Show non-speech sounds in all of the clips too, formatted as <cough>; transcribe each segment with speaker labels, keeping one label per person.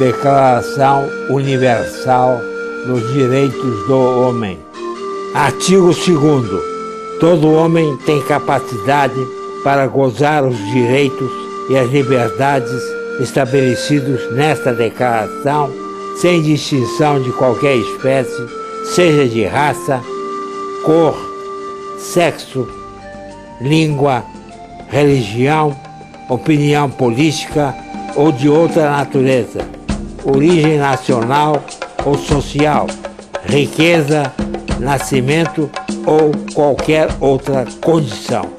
Speaker 1: Declaração Universal dos Direitos do Homem. Artigo 2. Todo homem tem capacidade para gozar os direitos e as liberdades estabelecidos nesta declaração, sem distinção de qualquer espécie, seja de raça, cor, sexo, língua, religião, opinião política ou de outra natureza origem nacional ou social, riqueza, nascimento ou qualquer outra condição.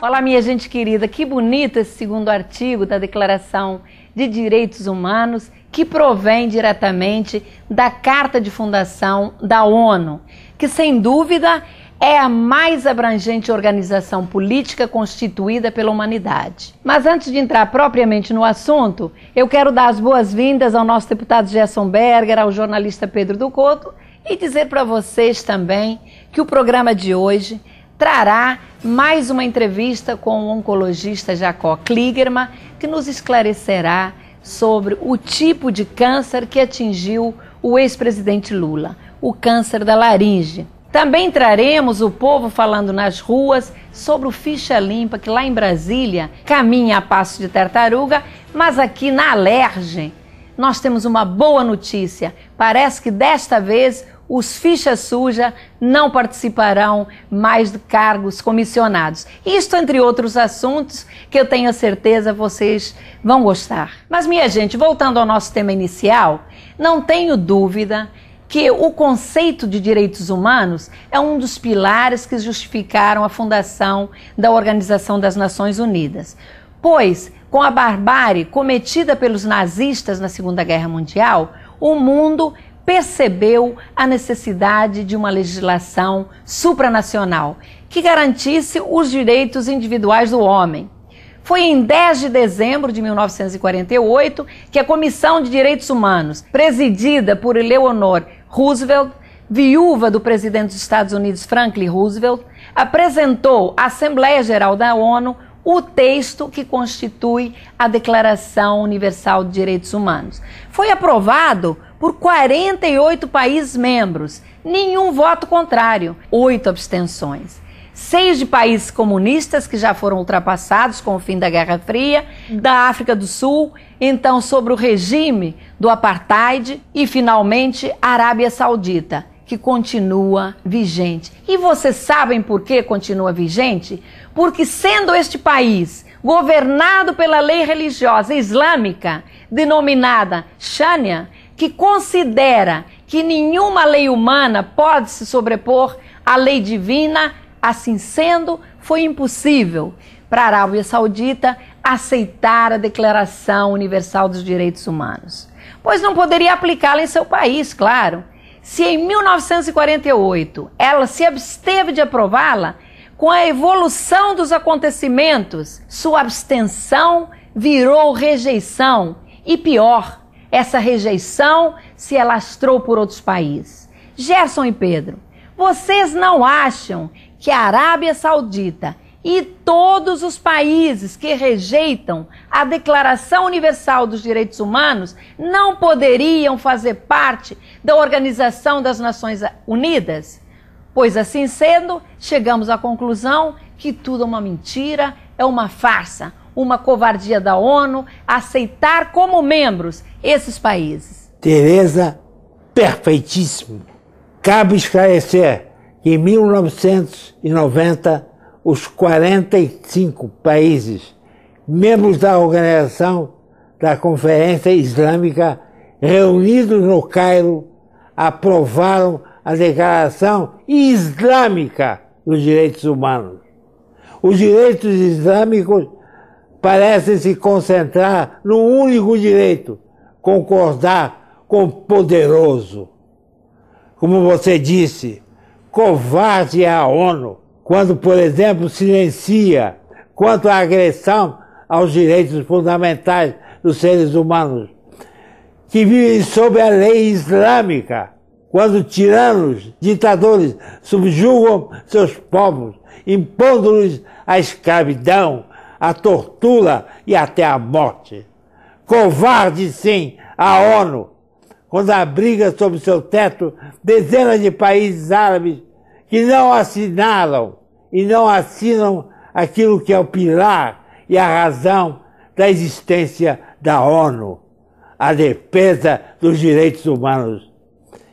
Speaker 2: Olá, minha gente querida, que bonito esse segundo artigo da Declaração de Direitos Humanos, que provém diretamente da Carta de Fundação da ONU, que sem dúvida é a mais abrangente organização política constituída pela humanidade. Mas antes de entrar propriamente no assunto, eu quero dar as boas-vindas ao nosso deputado Gerson Berger, ao jornalista Pedro do Couto e dizer para vocês também que o programa de hoje trará mais uma entrevista com o oncologista Jacó Kligerman, que nos esclarecerá sobre o tipo de câncer que atingiu o ex-presidente Lula, o câncer da laringe. Também traremos o povo falando nas ruas sobre o Ficha Limpa, que lá em Brasília caminha a passo de tartaruga, mas aqui na Alerge nós temos uma boa notícia. Parece que desta vez os ficha suja não participarão mais de cargos comissionados. Isto entre outros assuntos que eu tenho certeza vocês vão gostar. Mas minha gente, voltando ao nosso tema inicial, não tenho dúvida que o conceito de direitos humanos é um dos pilares que justificaram a fundação da Organização das Nações Unidas. Pois, com a barbárie cometida pelos nazistas na Segunda Guerra Mundial, o mundo percebeu a necessidade de uma legislação supranacional que garantisse os direitos individuais do homem. Foi em 10 de dezembro de 1948 que a Comissão de Direitos Humanos, presidida por Eleonor Roosevelt, viúva do presidente dos Estados Unidos Franklin Roosevelt, apresentou à Assembleia Geral da ONU o texto que constitui a Declaração Universal de Direitos Humanos. Foi aprovado por 48 países membros, nenhum voto contrário, oito abstenções seis de países comunistas que já foram ultrapassados com o fim da Guerra Fria, da África do Sul, então sobre o regime do apartheid e finalmente a Arábia Saudita, que continua vigente. E vocês sabem por que continua vigente? Porque sendo este país governado pela lei religiosa islâmica, denominada Shania, que considera que nenhuma lei humana pode se sobrepor à lei divina Assim sendo, foi impossível para a Arábia Saudita aceitar a Declaração Universal dos Direitos Humanos, pois não poderia aplicá-la em seu país, claro. Se em 1948 ela se absteve de aprová-la, com a evolução dos acontecimentos, sua abstenção virou rejeição. E pior, essa rejeição se alastrou por outros países. Gerson e Pedro, vocês não acham que é a Arábia Saudita e todos os países que rejeitam a Declaração Universal dos Direitos Humanos não poderiam fazer parte da Organização das Nações Unidas? Pois assim sendo, chegamos à conclusão que tudo é uma mentira, é uma farsa, uma covardia da ONU aceitar como membros esses países.
Speaker 1: Tereza, perfeitíssimo. Cabe esclarecer que em 1990 os 45 países membros da organização da Conferência Islâmica reunidos no Cairo aprovaram a Declaração Islâmica dos Direitos Humanos. Os direitos islâmicos parecem se concentrar num único direito: concordar com o poderoso. Como você disse, covarde é a ONU quando, por exemplo, silencia quanto à agressão aos direitos fundamentais dos seres humanos, que vivem sob a lei islâmica, quando tiranos, ditadores, subjugam seus povos, impondo-lhes a escravidão, a tortura e até a morte. Covarde, sim, a ONU, quando abriga sob seu teto dezenas de países árabes que não assinalam e não assinam aquilo que é o pilar e a razão da existência da ONU, a defesa dos direitos humanos.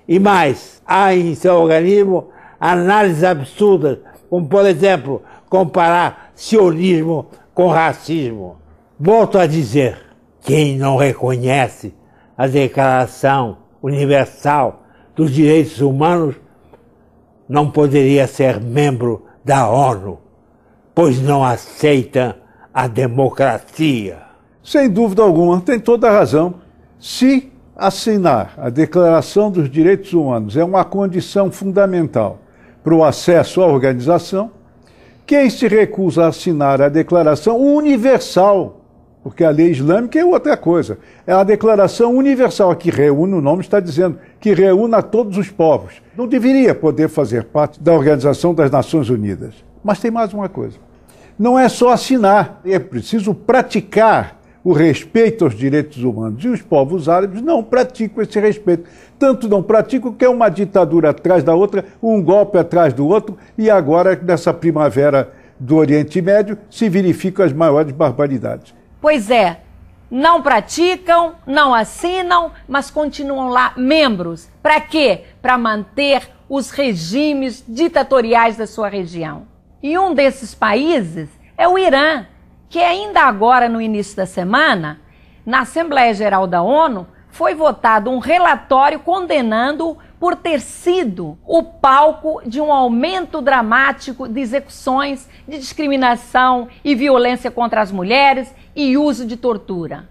Speaker 1: E mais, há em seu organismo análises absurdas, como, por exemplo, comparar sionismo com racismo. Volto a dizer: quem não reconhece a Declaração Universal dos Direitos Humanos, não poderia ser membro da ONU, pois não aceita a democracia.
Speaker 3: Sem dúvida alguma, tem toda a razão. Se assinar a Declaração dos Direitos Humanos é uma condição fundamental para o acesso à organização, quem se recusa a assinar a Declaração Universal porque a lei islâmica é outra coisa. É a declaração universal que reúne, o nome está dizendo, que reúne a todos os povos. Não deveria poder fazer parte da Organização das Nações Unidas. Mas tem mais uma coisa. Não é só assinar, é preciso praticar o respeito aos direitos humanos. E os povos árabes não praticam esse respeito. Tanto não praticam que é uma ditadura atrás da outra, um golpe atrás do outro, e agora, nessa primavera do Oriente Médio, se verificam as maiores barbaridades.
Speaker 2: Pois é, não praticam, não assinam, mas continuam lá membros. Para quê? Para manter os regimes ditatoriais da sua região. E um desses países é o Irã, que ainda agora, no início da semana, na Assembleia Geral da ONU, foi votado um relatório condenando por ter sido o palco de um aumento dramático de execuções, de discriminação e violência contra as mulheres e uso de tortura.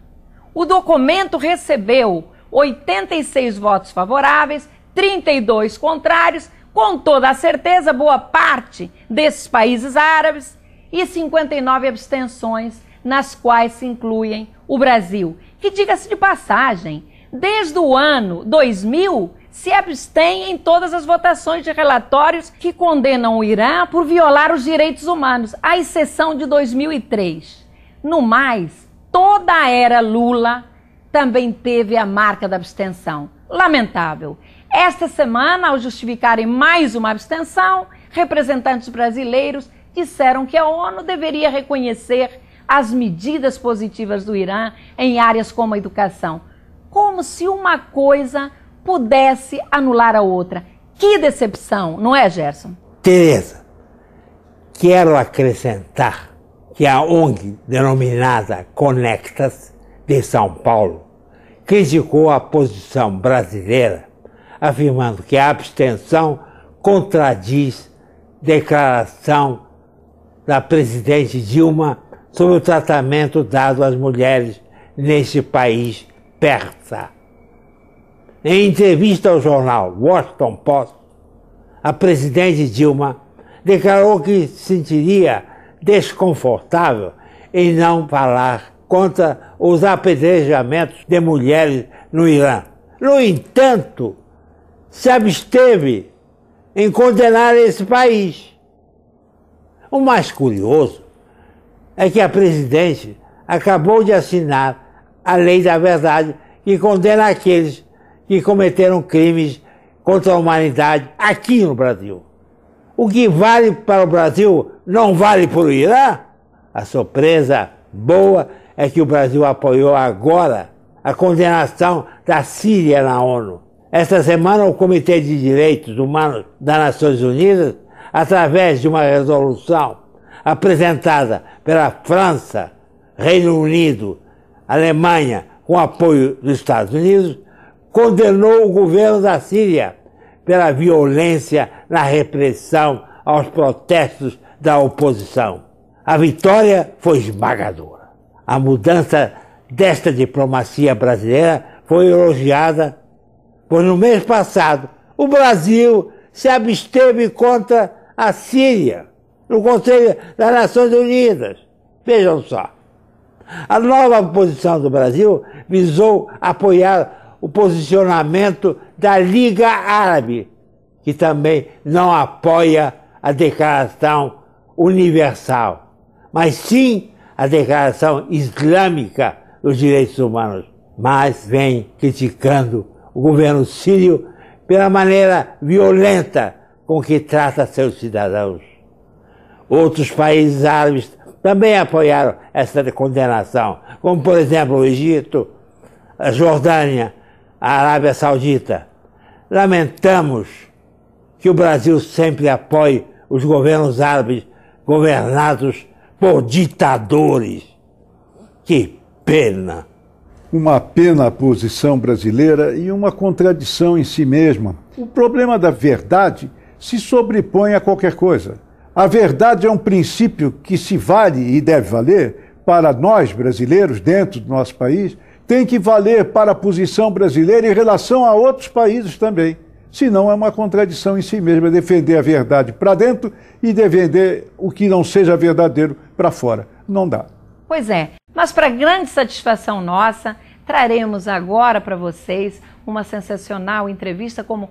Speaker 2: O documento recebeu 86 votos favoráveis, 32 contrários, com toda a certeza, boa parte desses países árabes, e 59 abstenções, nas quais se incluem o Brasil, que, diga-se de passagem, desde o ano 2000 se abstém em todas as votações de relatórios que condenam o Irã por violar os direitos humanos, à exceção de 2003. No mais, toda a era Lula também teve a marca da abstenção. Lamentável. Esta semana, ao justificarem mais uma abstenção, representantes brasileiros disseram que a ONU deveria reconhecer as medidas positivas do Irã em áreas como a educação. Como se uma coisa pudesse anular a outra. Que decepção, não é, Gerson?
Speaker 1: Tereza, quero acrescentar que é a ONG denominada Conectas de São Paulo criticou a posição brasileira, afirmando que a abstenção contradiz declaração da presidente Dilma sobre o tratamento dado às mulheres neste país persa. Em entrevista ao jornal Washington Post, a presidente Dilma declarou que sentiria desconfortável em não falar contra os apedrejamentos de mulheres no Irã. No entanto, se absteve em condenar esse país. O mais curioso é que a presidente acabou de assinar a lei da verdade que condena aqueles que cometeram crimes contra a humanidade aqui no Brasil. O que vale para o Brasil não vale para o Irã? A surpresa boa é que o Brasil apoiou agora a condenação da Síria na ONU. Esta semana, o Comitê de Direitos Humanos das Nações Unidas, através de uma resolução apresentada pela França, Reino Unido, Alemanha, com apoio dos Estados Unidos, condenou o governo da Síria pela violência na repressão aos protestos da oposição. A vitória foi esmagadora. A mudança desta diplomacia brasileira foi elogiada, pois no mês passado o Brasil se absteve contra a Síria no Conselho das Nações Unidas. Vejam só. A nova posição do Brasil visou apoiar o posicionamento da Liga Árabe, que também não apoia a Declaração Universal, mas sim a Declaração Islâmica dos Direitos Humanos, mas vem criticando o governo sírio pela maneira violenta com que trata seus cidadãos. Outros países árabes também apoiaram essa condenação, como por exemplo o Egito, a Jordânia, a Arábia Saudita. Lamentamos que o Brasil sempre apoie os governos árabes governados por ditadores. Que pena!
Speaker 3: Uma pena a posição brasileira e uma contradição em si mesma. O problema da verdade se sobrepõe a qualquer coisa. A verdade é um princípio que se vale e deve valer para nós brasileiros dentro do nosso país tem que valer para a posição brasileira em relação a outros países também. Senão é uma contradição em si mesma é defender a verdade para dentro e defender o que não seja verdadeiro para fora. Não dá.
Speaker 2: Pois é, mas para grande satisfação nossa, traremos agora para vocês uma sensacional entrevista como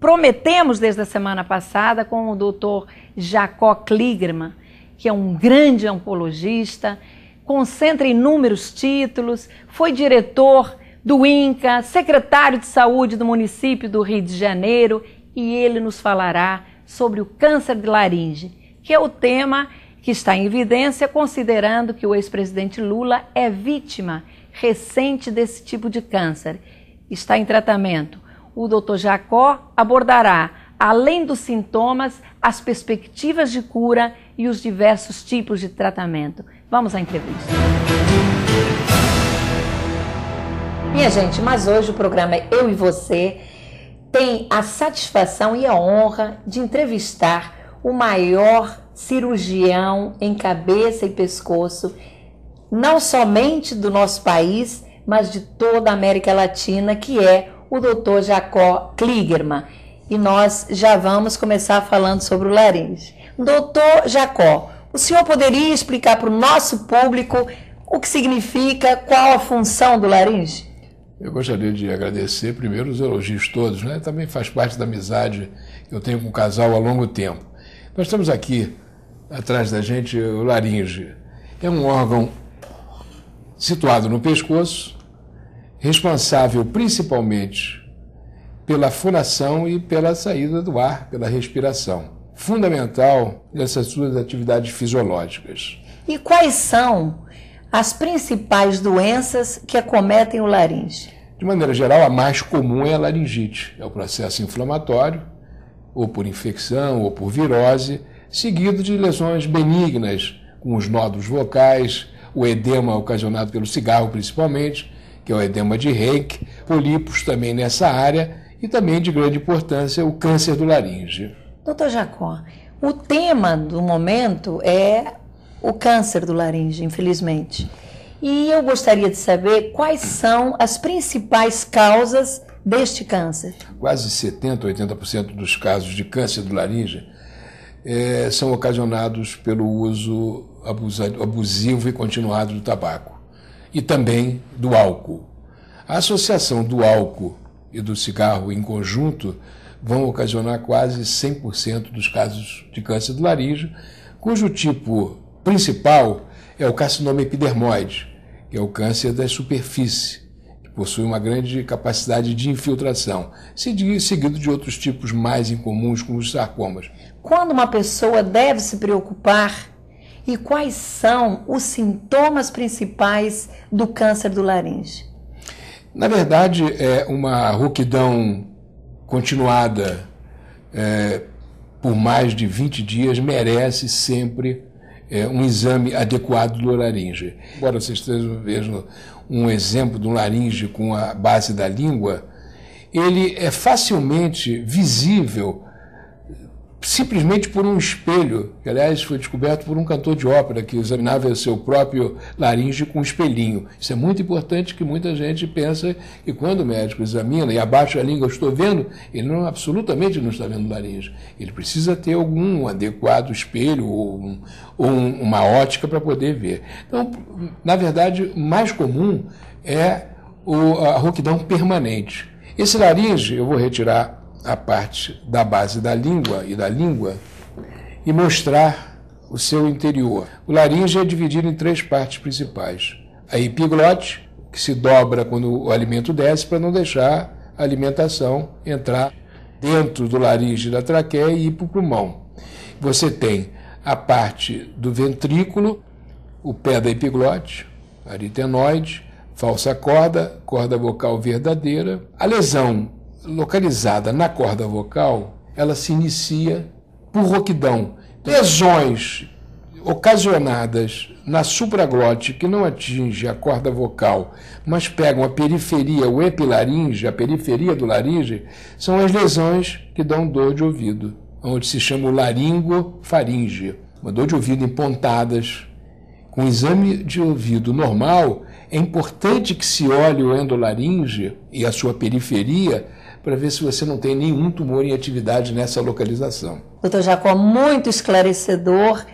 Speaker 2: prometemos desde a semana passada com o Dr. Jacó Kligerman, que é um grande oncologista, concentra inúmeros títulos, foi diretor do INCA, secretário de saúde do município do Rio de Janeiro e ele nos falará sobre o câncer de laringe, que é o tema que está em evidência considerando que o ex-presidente Lula é vítima recente desse tipo de câncer. Está em tratamento. O Dr. Jacó abordará, além dos sintomas, as perspectivas de cura e os diversos tipos de tratamento. Vamos à entrevista. Minha gente, mas hoje o programa Eu e Você tem a satisfação e a honra de entrevistar o maior cirurgião em cabeça e pescoço, não somente do nosso país, mas de toda a América Latina, que é o Dr. Jacó Kligerman. E nós já vamos começar falando sobre o laringe. Doutor Jacó, o senhor poderia explicar para o nosso público o que significa, qual a função do laringe?
Speaker 4: Eu gostaria de agradecer primeiro os elogios todos, né? Também faz parte da amizade que eu tenho com o casal há longo tempo. Nós estamos aqui atrás da gente o laringe. É um órgão situado no pescoço, responsável principalmente pela fonação e pela saída do ar, pela respiração fundamental dessas suas atividades fisiológicas.
Speaker 2: E quais são as principais doenças que acometem o laringe? De maneira
Speaker 4: geral, a mais comum é a laringite, é o processo inflamatório, ou por infecção, ou por virose, seguido de lesões benignas, com os nódulos vocais, o edema ocasionado pelo cigarro principalmente, que é o edema de Henck, polipos também nessa área, e também de grande importância o câncer do laringe.
Speaker 2: Doutor Jacó, o tema do momento é o câncer do laringe, infelizmente. E eu gostaria de saber quais são as principais causas deste câncer.
Speaker 4: Quase 70%, 80% dos casos de câncer do laringe é, são ocasionados pelo uso abusivo e continuado do tabaco e também do álcool. A associação do álcool e do cigarro em conjunto vão ocasionar quase 100% dos casos de câncer do laríngeo, cujo tipo principal é o carcinoma epidermoide, que é o câncer da superfície, que possui uma grande capacidade de infiltração, seguido de outros tipos mais incomuns, como os sarcomas.
Speaker 2: Quando uma pessoa deve se preocupar e quais são os sintomas principais do câncer do laringe?
Speaker 4: Na verdade, é uma rouquidão continuada é, por mais de 20 dias merece sempre é, um exame adequado do laringe. Embora vocês vejam um exemplo do laringe com a base da língua, ele é facilmente visível simplesmente por um espelho, que aliás foi descoberto por um cantor de ópera que examinava seu próprio laringe com um espelhinho. Isso é muito importante que muita gente pensa que quando o médico examina e abaixa a língua, eu estou vendo, ele não absolutamente não está vendo o laringe. Ele precisa ter algum adequado espelho ou, um, ou um, uma ótica para poder ver. Então, na verdade, o mais comum é o, a rouquidão permanente. Esse laringe eu vou retirar a parte da base da língua e da língua e mostrar o seu interior. O laringe é dividido em três partes principais: a epiglote, que se dobra quando o alimento desce para não deixar a alimentação entrar dentro do laringe da traqueia e ir para o pulmão. Você tem a parte do ventrículo, o pé da epiglote, aritenoide, falsa corda, corda vocal verdadeira. A lesão localizada na corda vocal, ela se inicia por roquidão. Lesões ocasionadas na supraglote que não atinge a corda vocal, mas pegam a periferia, o epilaringe, a periferia do laringe, são as lesões que dão dor de ouvido, onde se chama o laringofaringe. Uma dor de ouvido em pontadas. Com um exame de ouvido normal, é importante que se olhe o endolaringe e a sua periferia para ver se você não tem nenhum tumor em atividade nessa localização.
Speaker 2: Doutor Jacó, muito esclarecedor,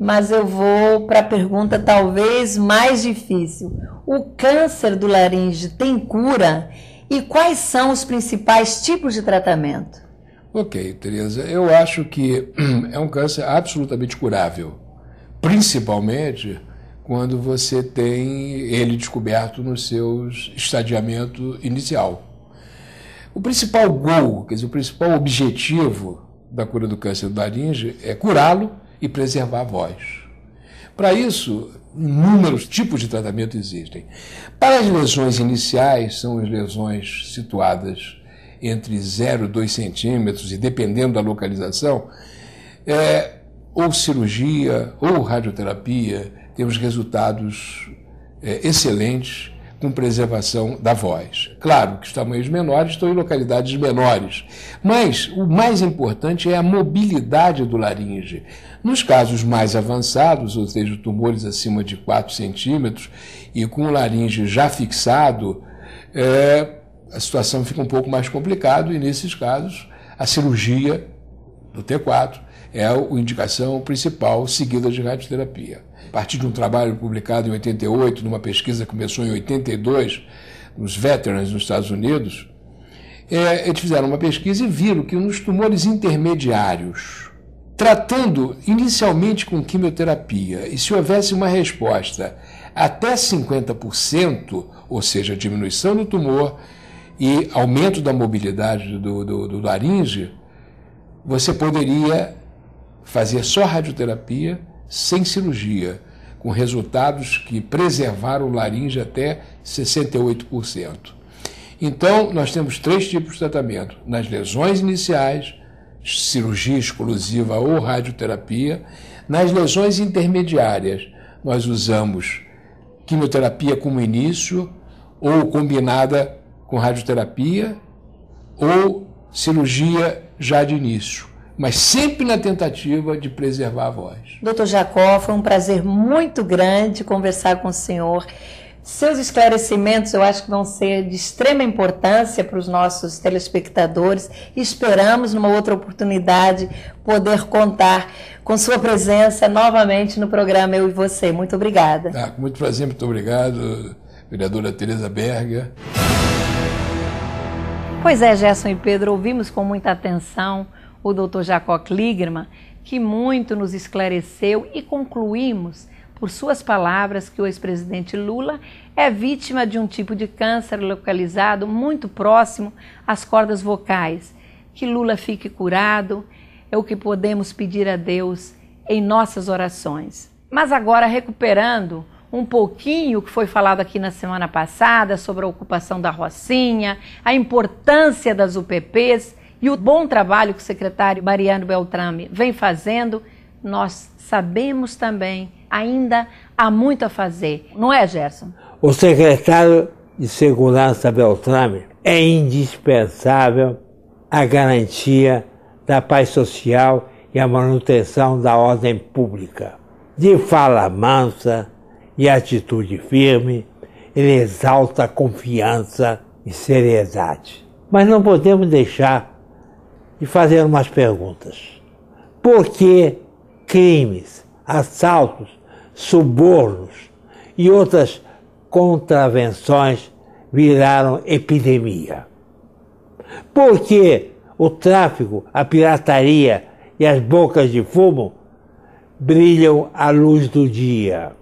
Speaker 2: mas eu vou para a pergunta talvez mais difícil. O câncer do laringe tem cura? E quais são os principais tipos de tratamento?
Speaker 4: Ok, Tereza, eu acho que <clears throat> é um câncer absolutamente curável, principalmente quando você tem ele descoberto no seu estadiamento inicial. O principal gol, quer dizer, o principal objetivo da cura do câncer do laringe é curá-lo e preservar a voz. Para isso, inúmeros tipos de tratamento existem. Para as lesões iniciais, são as lesões situadas entre 0 e 2 centímetros, e dependendo da localização, é, ou cirurgia ou radioterapia, temos resultados é, excelentes com preservação da voz. Claro que os tamanhos menores estão em localidades menores, mas o mais importante é a mobilidade do laringe. Nos casos mais avançados, ou seja, tumores acima de 4 centímetros e com o laringe já fixado, é, a situação fica um pouco mais complicada e, nesses casos, a cirurgia do T4 é a indicação principal seguida de radioterapia. A partir de um trabalho publicado em 88, numa pesquisa que começou em 82, nos veterans nos Estados Unidos, é, eles fizeram uma pesquisa e viram que nos tumores intermediários, tratando inicialmente com quimioterapia, e se houvesse uma resposta até 50%, ou seja, diminuição do tumor e aumento da mobilidade do, do, do laringe, você poderia fazer só radioterapia sem cirurgia, com resultados que preservaram o laringe até 68%. Então, nós temos três tipos de tratamento: nas lesões iniciais, cirurgia exclusiva ou radioterapia, nas lesões intermediárias, nós usamos quimioterapia como início ou combinada com radioterapia ou cirurgia já de início mas sempre na tentativa de preservar a voz.
Speaker 2: Doutor Jacó, foi um prazer muito grande conversar com o senhor. Seus esclarecimentos eu acho que vão ser de extrema importância para os nossos telespectadores. Esperamos, numa outra oportunidade, poder contar com sua presença novamente no programa Eu e Você. Muito obrigada. Ah,
Speaker 4: com muito prazer, muito obrigado, vereadora Tereza Berger.
Speaker 2: Pois é, Gerson e Pedro, ouvimos com muita atenção o Dr. Jacó Kligerman, que muito nos esclareceu e concluímos, por suas palavras, que o ex-presidente Lula é vítima de um tipo de câncer localizado muito próximo às cordas vocais. Que Lula fique curado é o que podemos pedir a Deus em nossas orações. Mas agora, recuperando um pouquinho o que foi falado aqui na semana passada sobre a ocupação da Rocinha, a importância das UPPs, e o bom trabalho que o secretário Mariano Beltrame vem fazendo, nós sabemos também, ainda há muito a fazer. Não é, Gerson?
Speaker 1: O secretário de Segurança Beltrame é indispensável à garantia da paz social e à manutenção da ordem pública. De fala mansa e atitude firme, ele exalta confiança e seriedade. Mas não podemos deixar e fazer umas perguntas. Por que crimes, assaltos, subornos e outras contravenções viraram epidemia? Por que o tráfico, a pirataria e as bocas de fumo brilham à luz do dia?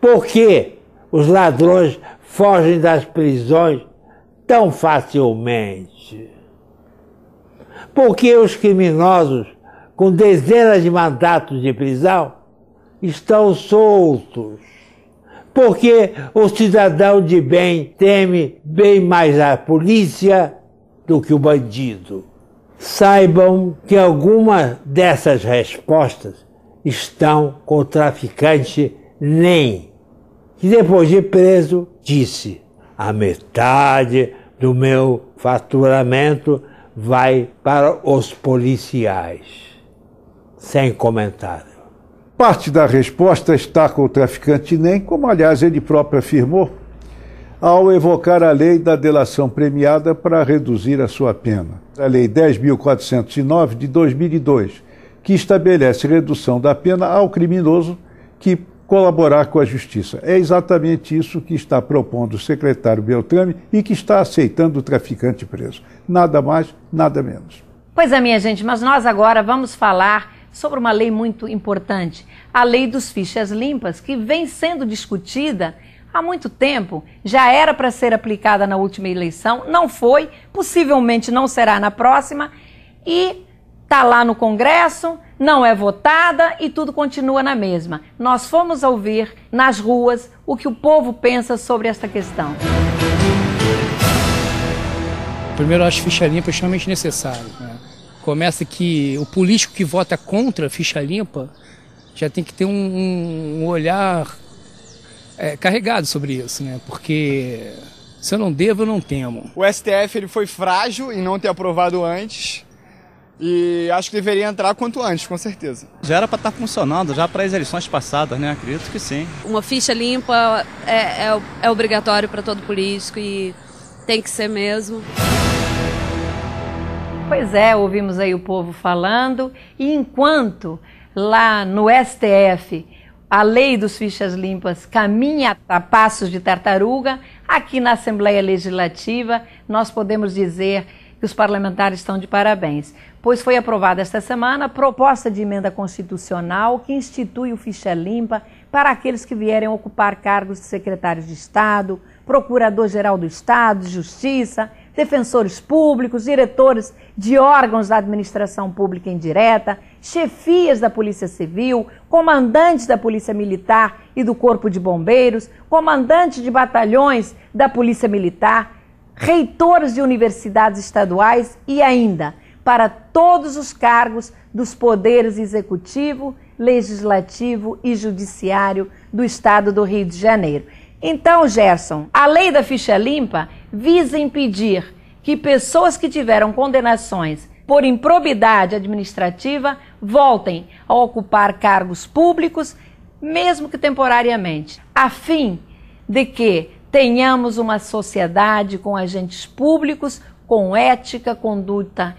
Speaker 1: Por que os ladrões fogem das prisões tão facilmente? porque os criminosos com dezenas de mandatos de prisão estão soltos. Porque o cidadão de bem teme bem mais a polícia do que o bandido. Saibam que algumas dessas respostas estão com o traficante Nem, que depois de preso disse: a metade do meu faturamento vai para os policiais. Sem comentário.
Speaker 3: Parte da resposta está com o traficante NEM, como aliás ele próprio afirmou, ao evocar a lei da delação premiada para reduzir a sua pena. A Lei 10.409 de 2002, que estabelece redução da pena ao criminoso que colaborar com a justiça. É exatamente isso que está propondo o secretário Beltrame e que está aceitando o traficante preso. Nada mais, nada menos.
Speaker 2: Pois é, minha gente, mas nós agora vamos falar sobre uma lei muito importante, a lei dos fichas limpas, que vem sendo discutida há muito tempo, já era para ser aplicada na última eleição, não foi, possivelmente não será na próxima, e está lá no Congresso, não é votada e tudo continua na mesma. Nós fomos ouvir nas ruas o que o povo pensa sobre esta questão.
Speaker 3: Primeiro, eu acho ficha limpa extremamente
Speaker 4: necessário. Né? Começa que o político que vota contra ficha limpa já tem que ter um, um, um olhar é, carregado sobre isso, né? porque se eu não devo, eu não temo. O STF ele foi frágil em não ter aprovado antes. E acho que deveria entrar quanto antes, com certeza.
Speaker 3: Já era para estar tá funcionando, já para as eleições passadas, né? Acredito que sim.
Speaker 2: Uma ficha limpa é, é, é obrigatório para todo político e tem que ser mesmo. Pois é, ouvimos aí o povo falando. E enquanto lá no STF a lei dos fichas limpas caminha a passos de tartaruga, aqui na Assembleia Legislativa nós podemos dizer e os parlamentares estão de parabéns, pois foi aprovada esta semana a proposta de emenda constitucional que institui o ficha limpa para aqueles que vierem ocupar cargos de secretários de Estado, procurador-geral do Estado, Justiça, defensores públicos, diretores de órgãos da administração pública indireta, chefias da Polícia Civil, comandantes da Polícia Militar e do Corpo de Bombeiros, comandantes de batalhões da Polícia Militar, reitores de universidades estaduais e ainda para todos os cargos dos poderes executivo, legislativo e judiciário do estado do Rio de Janeiro. Então, Gerson, a lei da ficha limpa visa impedir que pessoas que tiveram condenações por improbidade administrativa voltem a ocupar cargos públicos, mesmo que temporariamente, a fim de que Tenhamos uma sociedade com agentes públicos, com ética, conduta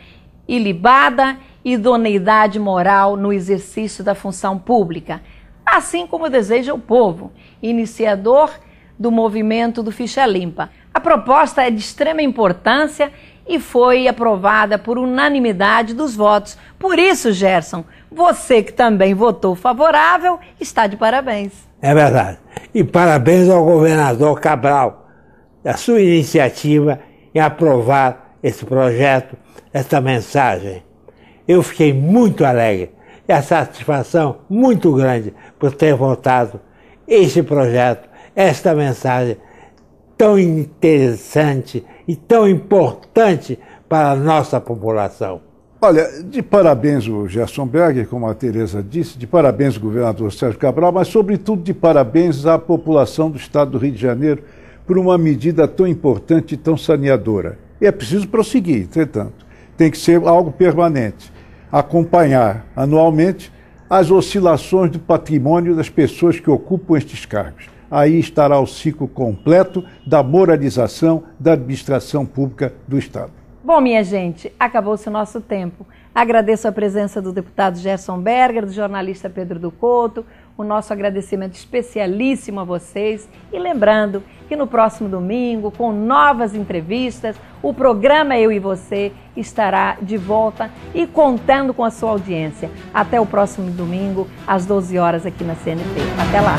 Speaker 2: ilibada e idoneidade moral no exercício da função pública, assim como deseja o povo, iniciador do movimento do Ficha Limpa. A proposta é de extrema importância e foi aprovada por unanimidade dos votos. Por isso, Gerson, você que também votou favorável está de parabéns.
Speaker 1: É verdade. E parabéns ao governador Cabral, da sua iniciativa em aprovar esse projeto, esta mensagem. Eu fiquei muito alegre e a satisfação muito grande por ter votado este projeto, esta mensagem
Speaker 3: tão interessante e tão importante para a nossa população. Olha, de parabéns o Gerson Berger, como a Tereza disse, de parabéns o governador Sérgio Cabral, mas sobretudo de parabéns à população do estado do Rio de Janeiro por uma medida tão importante e tão saneadora. E é preciso prosseguir, entretanto. Tem que ser algo permanente. Acompanhar anualmente as oscilações do patrimônio das pessoas que ocupam estes cargos. Aí estará o ciclo completo da moralização da administração pública do Estado.
Speaker 2: Bom, minha gente, acabou-se o nosso tempo. Agradeço a presença do deputado Gerson Berger, do jornalista Pedro do Couto, o nosso agradecimento especialíssimo a vocês. E lembrando que no próximo domingo, com novas entrevistas, o programa Eu e Você estará de volta e contando com a sua audiência. Até o próximo domingo, às 12 horas, aqui na CNT. Até lá!